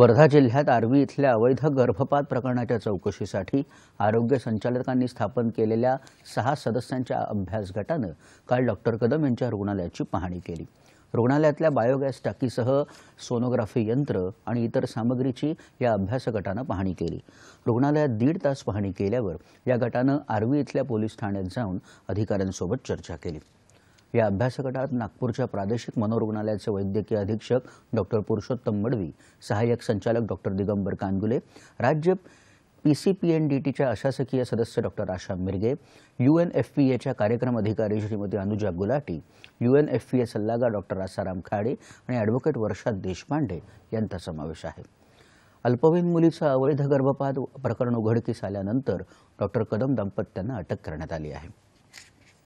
वर्धा जिल्ह्यात आर्वी इथल्या अवैध गर्भपात प्रकरणाच्या चौकशीसाठी आरोग्य संचालकांनी स्थापन केलेल्या सहा सदस्यांच्या अभ्यास गटानं काल डॉक्टर कदम यांच्या रुग्णालयाची पाहणी केली रुग्णालयातल्या बायोगॅस टाकीसह सोनोग्राफी यंत्र आणि इतर सामग्रीची या अभ्यास गटानं पाहणी केली रुग्णालयात दीड तास पाहणी केल्यावर या गटानं आर्वी इथल्या पोलीस ठाण्यात जाऊन अधिकाऱ्यांसोबत चर्चा केली या अभ्यासगटात नागपूरच्या प्रादेशिक मनोरुग्णालयाचे वैद्यकीय अधीक्षक डॉक्टर पुरुषोत्तम मडवी सहाय्यक संचालक डॉक्टर दिगंबर कानगुले राज्य P C P N D टीच्या अशासकीय सदस्य doctor Asha Mirge U N F P एच्या कार्यक्रम अधिकारी Shrimati Anuja Gulati U N F P A सल्लागार डॉक्टर आसाराम खाडे आणि ॲडव्होकेट वर्षा देशपांडे यांचा समावेश आहे अल्पवयीन मुलीचा अवैध गर्भपात प्रकरण उघडकीस आल्यानंतर डॉक्टर कदम दाम्पत्यांना अटक करण्यात आली आहे